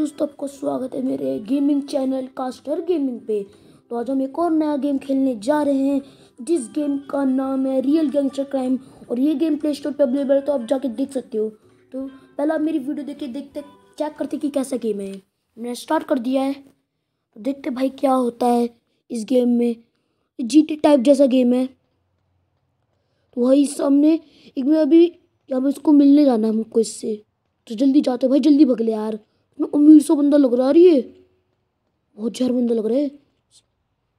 दोस्तों आपका स्वागत है मेरे गेमिंग चैनल कास्टर गेमिंग पे तो आज हम एक और नया गेम खेलने जा रहे हैं जिस गेम का नाम है रियल गैंगस्टर क्राइम और ये गेम प्ले स्टोर पर अवेलेबल है तो आप जाके देख सकते हो तो पहले आप मेरी वीडियो देखिए देखते चेक करते कि कैसा गेम है मैंने स्टार्ट कर दिया है तो देखते भाई क्या होता है इस गेम में जी टाइप जैसा गेम है तो वही सामने एक में अभी हम इसको मिलने जाना है हमको इससे तो जल्दी जाते भाई जल्दी ले यार मैं अमीर सा बंदा लग रहा है ये बहुत जहर बंदा लग रहा है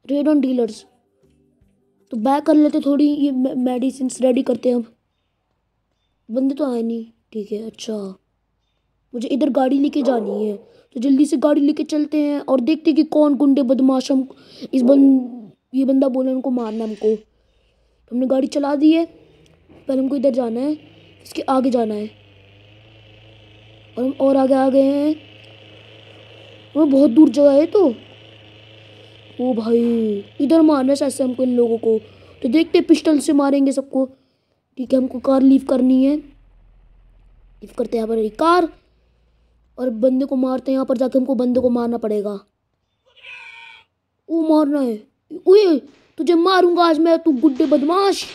रेड ऑन डीलर्स तो बैक कर लेते थोड़ी ये मेडिसिन रेडी करते हैं अब बंदे तो आए नहीं ठीक है अच्छा मुझे इधर गाड़ी लेके जानी है तो जल्दी से गाड़ी लेके चलते हैं और देखते हैं कि कौन गुंडे बदमाश हम इस बंद ये बंदा बोला उनको मारना हमको तो हमने गाड़ी चला दी है पहले हमको इधर जाना है इसके आगे जाना है और हम और आगे आ गए हैं वो बहुत दूर जगह है तो ओ भाई इधर मारना है ऐसे हमको इन लोगों को तो देखते पिस्टल से मारेंगे सबको ठीक है हमको कार लीव करनी है लीव करते हैं पर कार और बंदे को मारते हैं यहाँ पर जाके हमको बंदे को मारना पड़ेगा वो मारना है ओए तुझे मारूंगा आज मैं तू गुड्डे बदमाश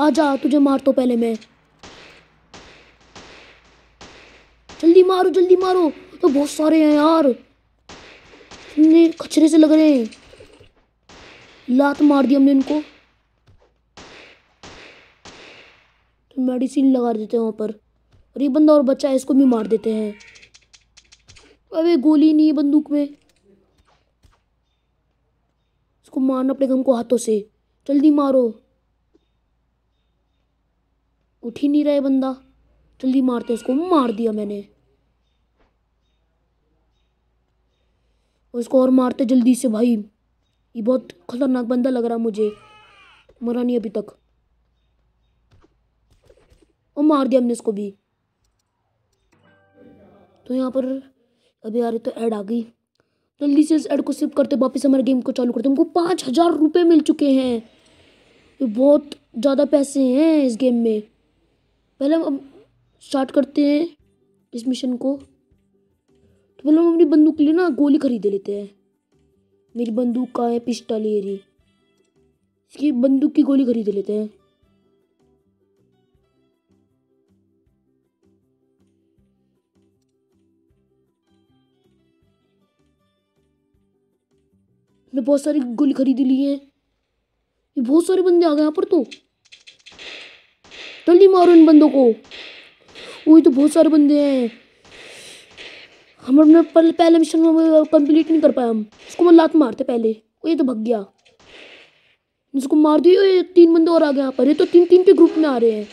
आ जा तुझे मार तो पहले मैं जल्दी मारो जल्दी मारो तो बहुत सारे हैं यार इतने खचरे से लग रहे हैं लात मार दी हमने इनको तो मेडिसिन लगा देते हैं वहाँ पर और ये बंदा और बच्चा है इसको भी मार देते हैं अबे गोली नहीं है बंदूक में इसको मारना पड़ेगा हमको हाथों से जल्दी मारो उठ ही नहीं रहा है बंदा जल्दी मारते इसको मार दिया मैंने उसको और मारते जल्दी से भाई ये बहुत खतरनाक बंदा लग रहा मुझे मरा नहीं अभी तक और मार दिया हमने इसको भी तो यहाँ पर अभी आ रही तो ऐड आ गई जल्दी से इस ऐड को सिप करते वापस हमारे गेम को चालू करते हमको पाँच हज़ार रुपये मिल चुके हैं ये बहुत ज़्यादा पैसे हैं इस गेम में पहले हम स्टार्ट करते हैं इस मिशन को मतलब हम अपनी बंदूक के लिए ना गोली खरीद लेते हैं मेरी बंदूक कहाँ है पिस्टल ये रही इसकी बंदूक की गोली खरीद लेते हैं मैं बहुत सारी गोली खरीद ली है ये बहुत सारे बंदे आ गए यहाँ पर तो जल्दी मारो इन बंदों को वही तो बहुत सारे बंदे हैं हम अपने पहले मिशन कंप्लीट नहीं कर पाए हम उसको मैं लात मारते पहले ये तो भग गया उसको मार दी ये तीन बंदे और आ गए यहाँ पर ये तो तीन तीन के ग्रुप में आ रहे हैं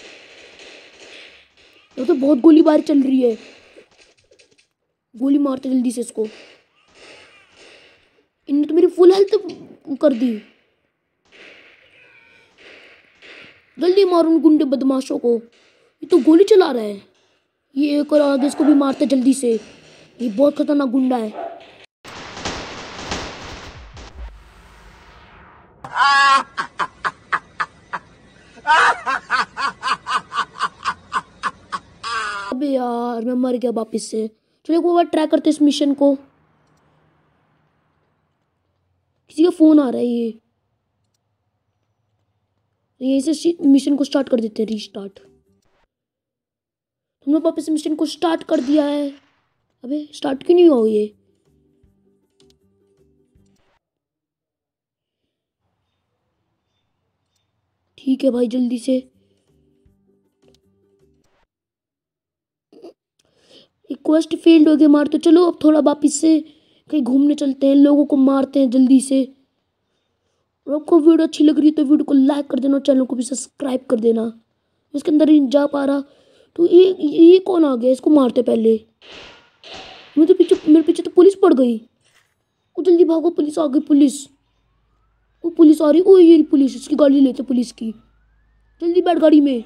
ये तो बहुत गोलीबारी चल रही है गोली मारते जल्दी से इसको इनने तो मेरी फुल हेल्थ कर दी जल्दी मारो उन गुंडे बदमाशों को ये तो गोली चला रहा है ये एक और आगे इसको भी मारते जल्दी से ये बहुत खतरनाक गुंडा है अबे यार मैं मर गया वापिस से चलो एक बार ट्राई करते इस मिशन को किसी का फोन आ रहा है ये तो ये से मिशन को स्टार्ट कर देते हैं रीस्टार्ट हमने वापस मिशन को स्टार्ट कर दिया है अबे स्टार्ट क्यों नहीं हुआ ये ठीक है भाई जल्दी से रिक्वेस्ट फेल्ड हो गया मार तो चलो अब थोड़ा वापिस से कहीं घूमने चलते हैं लोगों को मारते हैं जल्दी से और आपको वीडियो अच्छी लग रही है तो वीडियो को लाइक कर देना और चैनल को भी सब्सक्राइब कर देना इसके अंदर जा पा रहा तो ये ये कौन आ गया इसको मारते पहले मेरे तो पीछे मेरे पीछे तो पुलिस पड़ गई वो जल्दी भागो पुलिस आ गई पुलिस वो पुलिस आ रही ओ ये पुलिस इसकी गाड़ी लेते पुलिस की जल्दी बैठ गाड़ी में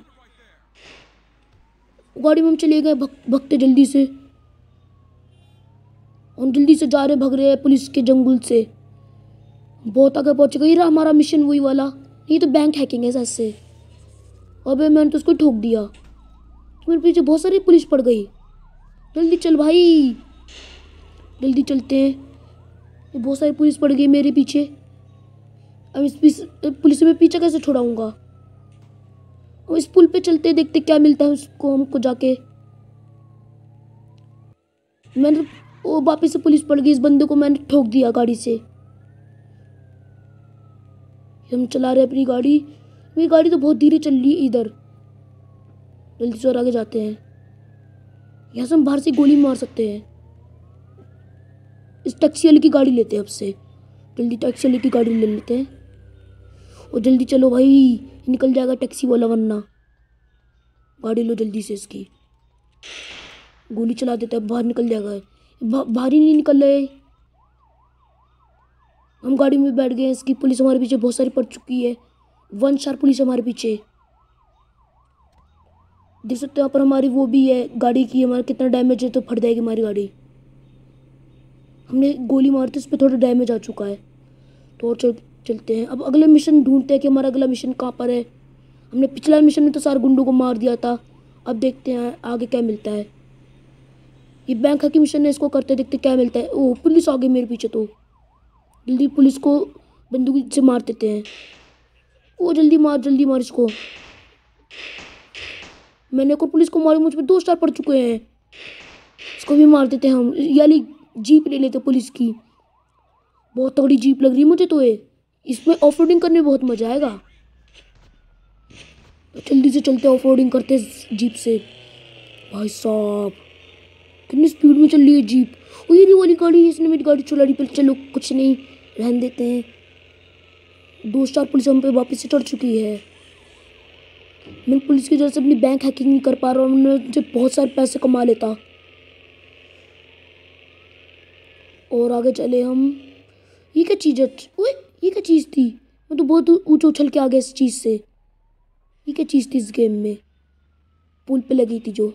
गाड़ी में हम चले गए भगते जल्दी से हम जल्दी से जा रहे भग रहे हैं पुलिस के जंगल से बहुत आगे पहुँच गए रहा हमारा मिशन वही वाला ये तो बैंक हैकिंग है सर से अबे मैंने तो उसको ठोक दिया मेरे पीछे बहुत सारी पुलिस पड़ गई जल्दी चल भाई जल्दी चलते हैं बहुत सारी पुलिस पड़ गई मेरे पीछे अब इस पुलिस में पीछे कैसे छोड़ाऊँगा और इस पुल पे चलते देखते क्या मिलता है उसको हमको जाके मैंने वो वापस से पुलिस पड़ गई इस बंदे को मैंने ठोक दिया गाड़ी से हम चला रहे अपनी गाड़ी मेरी गाड़ी तो बहुत धीरे चल रही है इधर जल्दी से और आगे जाते हैं यहाँ से हम बाहर से गोली मार सकते हैं इस टैक्सी वाले की गाड़ी लेते हैं आपसे जल्दी टैक्सी वाले की गाड़ी ले लेते हैं और जल्दी चलो भाई निकल जाएगा टैक्सी वाला वरना गाड़ी लो जल्दी से इसकी गोली चला देते हैं बाहर निकल जाएगा बाहर ही नहीं निकल रहे हम गाड़ी में बैठ गए हैं इसकी पुलिस हमारे पीछे बहुत सारी पड़ चुकी है वन चार पुलिस हमारे पीछे देख सकते हो यहाँ पर हमारी वो भी है गाड़ी की हमारा कितना डैमेज है तो फट जाएगी हमारी गाड़ी हमने गोली थी उस पर थोड़ा डैमेज आ चुका है तो और चल चलते हैं अब अगला मिशन ढूंढते हैं कि हमारा अगला मिशन कहाँ पर है हमने पिछला मिशन में तो सार गुंडों को मार दिया था अब देखते हैं आगे क्या मिलता है ये बैंक की मिशन है इसको करते देखते क्या मिलता है ओह पुलिस आ गई मेरे पीछे तो जल्दी पुलिस को बंदूक से मार देते हैं ओ जल्दी मार जल्दी मार इसको मैंने को पुलिस को मारे मुझ पर दो स्टार पड़ चुके हैं इसको भी मार देते हैं हम याली जीप ले लेते पुलिस की बहुत तगड़ी जीप लग रही है मुझे तो ये इसमें ऑफ करने में बहुत मज़ा आएगा तो जल्दी से चलते ऑफ रोडिंग करते जीप से भाई साहब कितनी स्पीड में चल रही है जीप और ये वाली गाड़ी है इसने मेरी गाड़ी चला रही पर चलो कुछ नहीं रहन देते हैं दो स्टार पुलिस हम पे वापस से चढ़ चुकी है मैं पुलिस की वजह से अपनी बैंक हैकिंग नहीं कर पा रहा हूँ मुझे बहुत सारे पैसे कमा लेता और आगे चले हम ये क्या चीज़ है ओए ये क्या चीज़ थी मैं तो बहुत ऊंचा उछल के आ गया इस चीज़ से ये क्या चीज़ थी इस गेम में पुल पे लगी थी जो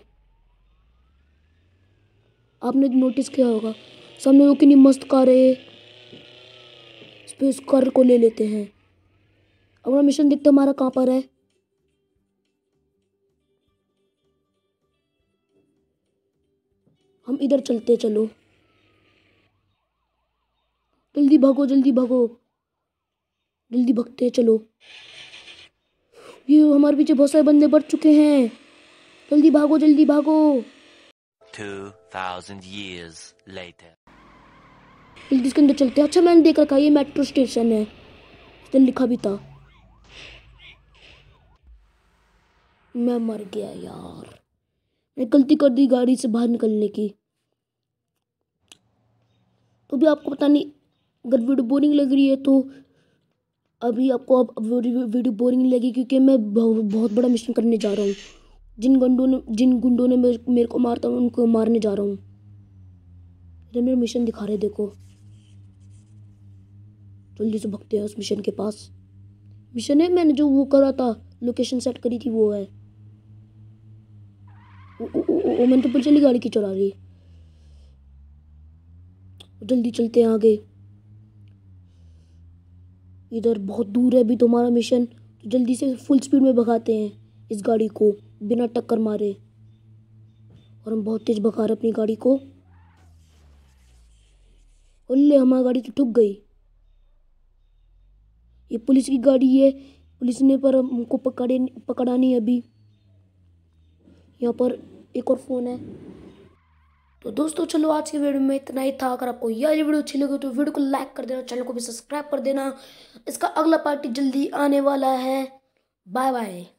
आपने नोटिस किया होगा सामने वो कितनी मस्त कार है स्पेस कार को ले लेते हैं अपना मिशन देखते हमारा कहां पर है हम इधर चलते चलो जल्दी भागो जल्दी भागो जल्दी भागते हैं चलो ये हमारे पीछे बहुत सारे बंदे बढ़ चुके हैं जल्दी भागो जल्दी भागो जल्दी इसके अंदर चलते हैं अच्छा मैंने देख रखा ये मेट्रो स्टेशन है इसने लिखा भी था मैं मर गया यार मैं गलती कर दी गाड़ी से बाहर निकलने की तो भी आपको पता नहीं अगर वीडियो बोरिंग लग रही है तो अभी आपको अब वीडियो बोरिंग लगी क्योंकि मैं बहुत बड़ा मिशन करने जा रहा हूँ जिन गुंडों ने जिन गुंडों ने मेरे को मारता हूँ उनको मारने जा रहा हूँ मेरा मिशन दिखा रहे देखो जल्दी से भगते हैं उस मिशन के पास मिशन है मैंने जो वो करा था लोकेशन सेट करी थी वो है वो मैंने तो पुलिस वाली गाड़ी की चला रही जल्दी चलते हैं आगे इधर बहुत दूर है अभी तुम्हारा मिशन तो जल्दी से फुल स्पीड में भगाते हैं इस गाड़ी को बिना टक्कर मारे और हम बहुत तेज़ भगा रहे अपनी गाड़ी को उल्ले हमारी गाड़ी तो ठुक गई ये पुलिस की गाड़ी है पुलिस ने पर हमको पकड़े पकड़ा नहीं अभी यहाँ पर एक और फ़ोन है तो दोस्तों चलो आज के वीडियो में इतना ही था अगर आपको यह वीडियो अच्छी लगी तो वीडियो को लाइक कर देना चैनल को भी सब्सक्राइब कर देना इसका अगला पार्टी जल्दी आने वाला है बाय बाय